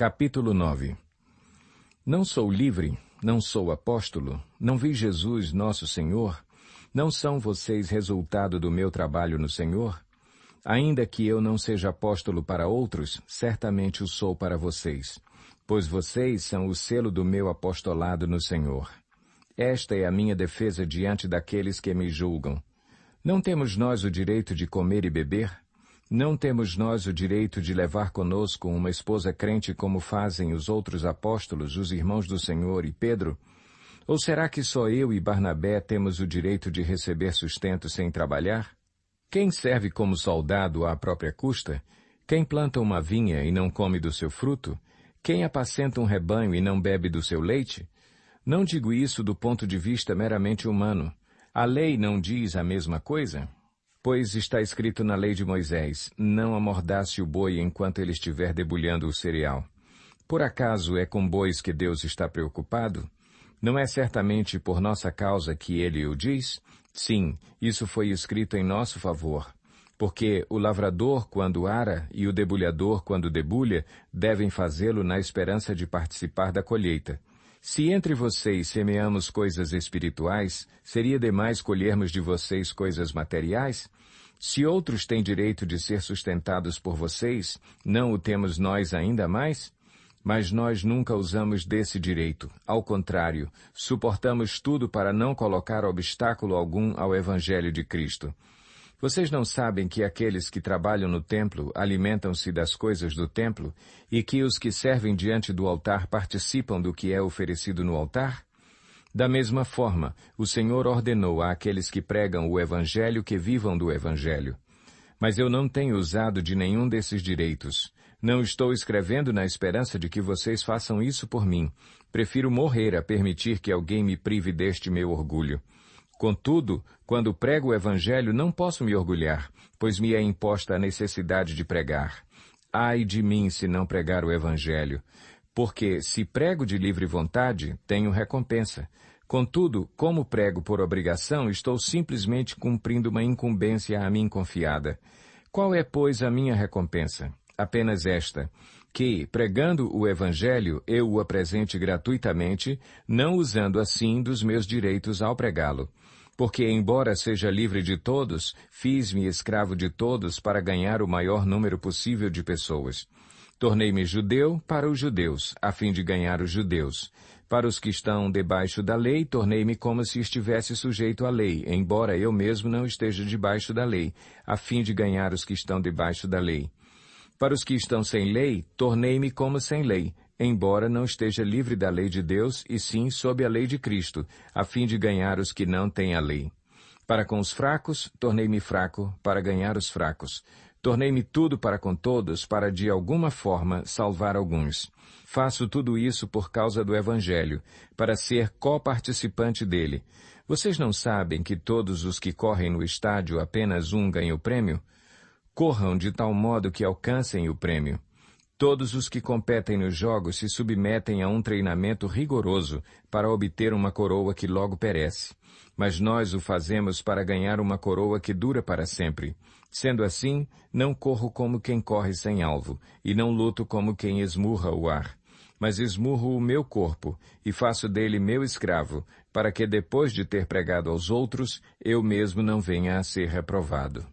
Capítulo 9 Não sou livre, não sou apóstolo, não vi Jesus nosso Senhor, não são vocês resultado do meu trabalho no Senhor? Ainda que eu não seja apóstolo para outros, certamente o sou para vocês, pois vocês são o selo do meu apostolado no Senhor. Esta é a minha defesa diante daqueles que me julgam. Não temos nós o direito de comer e beber? Não temos nós o direito de levar conosco uma esposa crente como fazem os outros apóstolos, os irmãos do Senhor e Pedro? Ou será que só eu e Barnabé temos o direito de receber sustento sem trabalhar? Quem serve como soldado à própria custa? Quem planta uma vinha e não come do seu fruto? Quem apacenta um rebanho e não bebe do seu leite? Não digo isso do ponto de vista meramente humano. A lei não diz a mesma coisa? Pois está escrito na lei de Moisés, não amordace o boi enquanto ele estiver debulhando o cereal. Por acaso é com bois que Deus está preocupado? Não é certamente por nossa causa que ele o diz? Sim, isso foi escrito em nosso favor. Porque o lavrador, quando ara, e o debulhador, quando debulha, devem fazê-lo na esperança de participar da colheita. Se entre vocês semeamos coisas espirituais, seria demais colhermos de vocês coisas materiais? Se outros têm direito de ser sustentados por vocês, não o temos nós ainda mais? Mas nós nunca usamos desse direito. Ao contrário, suportamos tudo para não colocar obstáculo algum ao Evangelho de Cristo. Vocês não sabem que aqueles que trabalham no templo alimentam-se das coisas do templo e que os que servem diante do altar participam do que é oferecido no altar? Da mesma forma, o Senhor ordenou àqueles que pregam o Evangelho que vivam do Evangelho. Mas eu não tenho usado de nenhum desses direitos. Não estou escrevendo na esperança de que vocês façam isso por mim. Prefiro morrer a permitir que alguém me prive deste meu orgulho. Contudo, quando prego o Evangelho, não posso me orgulhar, pois me é imposta a necessidade de pregar. Ai de mim se não pregar o Evangelho. Porque, se prego de livre vontade, tenho recompensa. Contudo, como prego por obrigação, estou simplesmente cumprindo uma incumbência a mim confiada. Qual é, pois, a minha recompensa? apenas esta, que, pregando o Evangelho, eu o apresente gratuitamente, não usando assim dos meus direitos ao pregá-lo. Porque, embora seja livre de todos, fiz-me escravo de todos para ganhar o maior número possível de pessoas. Tornei-me judeu para os judeus, a fim de ganhar os judeus. Para os que estão debaixo da lei, tornei-me como se estivesse sujeito à lei, embora eu mesmo não esteja debaixo da lei, a fim de ganhar os que estão debaixo da lei. Para os que estão sem lei, tornei-me como sem lei, embora não esteja livre da lei de Deus, e sim sob a lei de Cristo, a fim de ganhar os que não têm a lei. Para com os fracos, tornei-me fraco, para ganhar os fracos. Tornei-me tudo para com todos, para de alguma forma salvar alguns. Faço tudo isso por causa do Evangelho, para ser coparticipante dele. Vocês não sabem que todos os que correm no estádio apenas um ganha o prêmio? corram de tal modo que alcancem o prêmio. Todos os que competem nos jogos se submetem a um treinamento rigoroso para obter uma coroa que logo perece. Mas nós o fazemos para ganhar uma coroa que dura para sempre. Sendo assim, não corro como quem corre sem alvo, e não luto como quem esmurra o ar. Mas esmurro o meu corpo, e faço dele meu escravo, para que depois de ter pregado aos outros, eu mesmo não venha a ser reprovado.